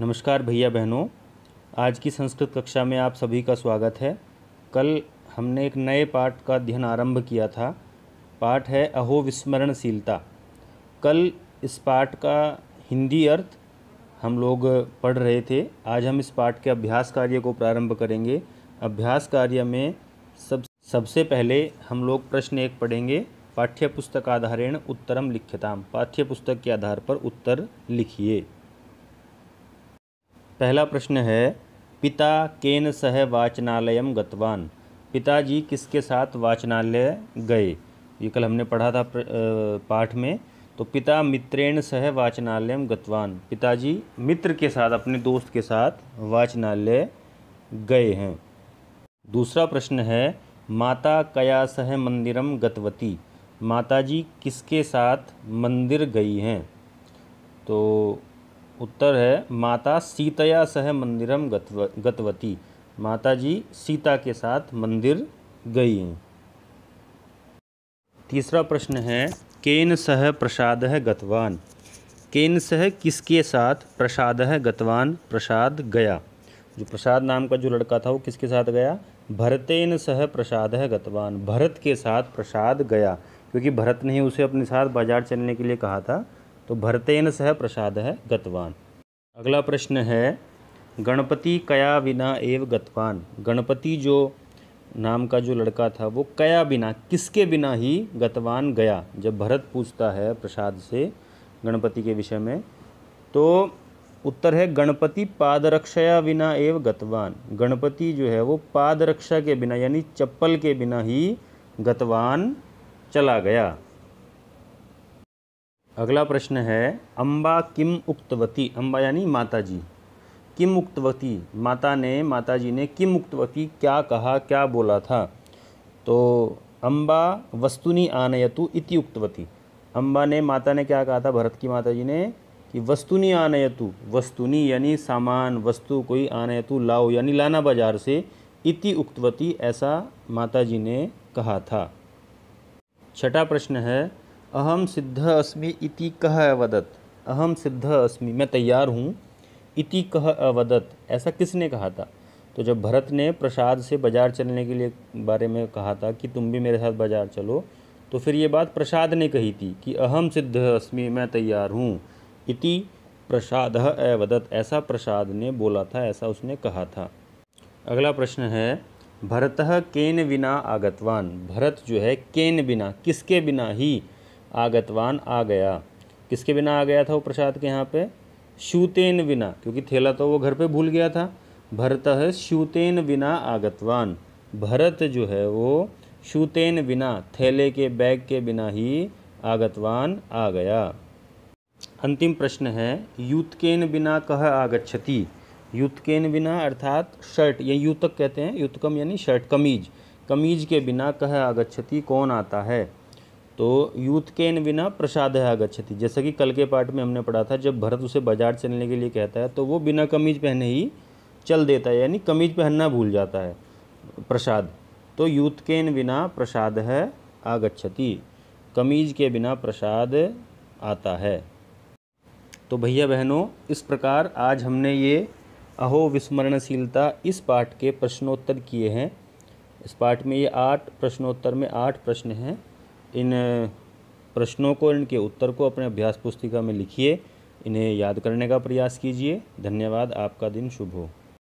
नमस्कार भैया बहनों आज की संस्कृत कक्षा में आप सभी का स्वागत है कल हमने एक नए पाठ का अध्ययन आरंभ किया था पाठ है अहो विस्मरणशीलता कल इस पाठ का हिंदी अर्थ हम लोग पढ़ रहे थे आज हम इस पाठ के अभ्यास कार्य को प्रारंभ करेंगे अभ्यास कार्य में सब सबसे पहले हम लोग प्रश्न एक पढ़ेंगे पाठ्यपुस्तक आधारेण उत्तरम लिख्यताम पाठ्यपुस्तक के आधार पर उत्तर लिखिए पहला प्रश्न है पिता केन सह वाचनालय गतवान पिताजी किसके साथ वाचनालय गए ये कल हमने पढ़ा था पाठ में तो पिता मित्रेण सह वाचनालय गतवान पिताजी मित्र के साथ अपने दोस्त के साथ वाचनालय गए हैं दूसरा प्रश्न है माता कया सह मंदिरम गतवती माताजी किसके साथ मंदिर गई हैं तो उत्तर है माता सीतया सह मंदिरम गतव गतवती माता जी सीता के साथ मंदिर गई तीसरा प्रश्न है केन सह प्रसाद है गतवान केन सह किसके साथ प्रसाद है गतवान प्रसाद गया जो प्रसाद नाम का जो लड़का था वो किसके साथ गया भरतेन सह प्रसाद है गतवान भरत के साथ प्रसाद गया क्योंकि भरत ने ही उसे अपने साथ बाजार चलने के लिए कहा था तो भरतेन सह प्रसाद है गतवान अगला प्रश्न है गणपति कया बिना एव गतवान गणपति जो नाम का जो लड़का था वो कया बिना किसके बिना ही गतवान गया जब भरत पूछता है प्रसाद से गणपति के विषय में तो उत्तर है गणपति पादरक्षया बिना एव गतवान गणपति जो है वो पादरक्षा के बिना यानी चप्पल के बिना ही गतवान चला गया अगला प्रश्न है अम्बा किम उक्तवती अम्बा यानी माता जी किम उक्तवती माता ने माता जी ने किम उक्तवती क्या कहा क्या बोला था तो अम्बा वस्तुनि आनयतु इति उक्तवती अम्बा ने माता ने क्या कहा था भरत की माता जी ने कि वस्तुनि आनयतु वस्तुनि यानी सामान वस्तु कोई आनयतु लाओ यानी लाना बाजार से इति उक्तवती ऐसा माता जी ने कहा था छठा प्रश्न है अहम सिद्ध अस्मि इति कह अवदत अहम सिद्ध अस्मि मैं तैयार हूँ इति कह अवदत ऐसा किसने कहा था तो जब भरत ने प्रसाद से बाजार चलने के लिए बारे में कहा था कि तुम भी मेरे साथ बाजार चलो तो फिर ये बात प्रसाद ने कही थी कि अहम सिद्ध अस्मि मैं तैयार हूँ इति प्रसाद अवदत ऐसा प्रसाद ने बोला था ऐसा उसने कहा था अगला प्रश्न है भरत केन बिना आगतवान भरत जो है केन बिना किसके बिना ही आगतवान आ गया किसके बिना आ गया था वो प्रसाद के यहाँ पे शूतेन बिना क्योंकि थैला तो वो घर पे भूल गया था भरत है शूतेन बिना आगतवान भरत जो है वो शूतेन बिना थैले के बैग के बिना ही आगतवान आ गया अंतिम प्रश्न है युतकेन बिना कह आगछति युतकेन बिना अर्थात शर्ट या युतक कहते हैं युतकम यानी शर्ट कमीज कमीज के बिना कह आगछति कौन आता है तो यूथ के बिना प्रसाद है आगछति जैसा कि कल के पाठ में हमने पढ़ा था जब भरत उसे बाजार चलने के लिए कहता है तो वो बिना कमीज पहने ही चल देता है यानी कमीज पहनना भूल जाता है प्रसाद तो यूथ के बिना प्रसाद है आगछति कमीज के बिना प्रसाद आता है तो भैया बहनों इस प्रकार आज हमने ये अहो विस्मरणशीलता इस पाठ के प्रश्नोत्तर किए हैं इस पाठ में ये आठ प्रश्नोत्तर में आठ प्रश्न हैं इन प्रश्नों को इनके उत्तर को अपने अभ्यास पुस्तिका में लिखिए इन्हें याद करने का प्रयास कीजिए धन्यवाद आपका दिन शुभ हो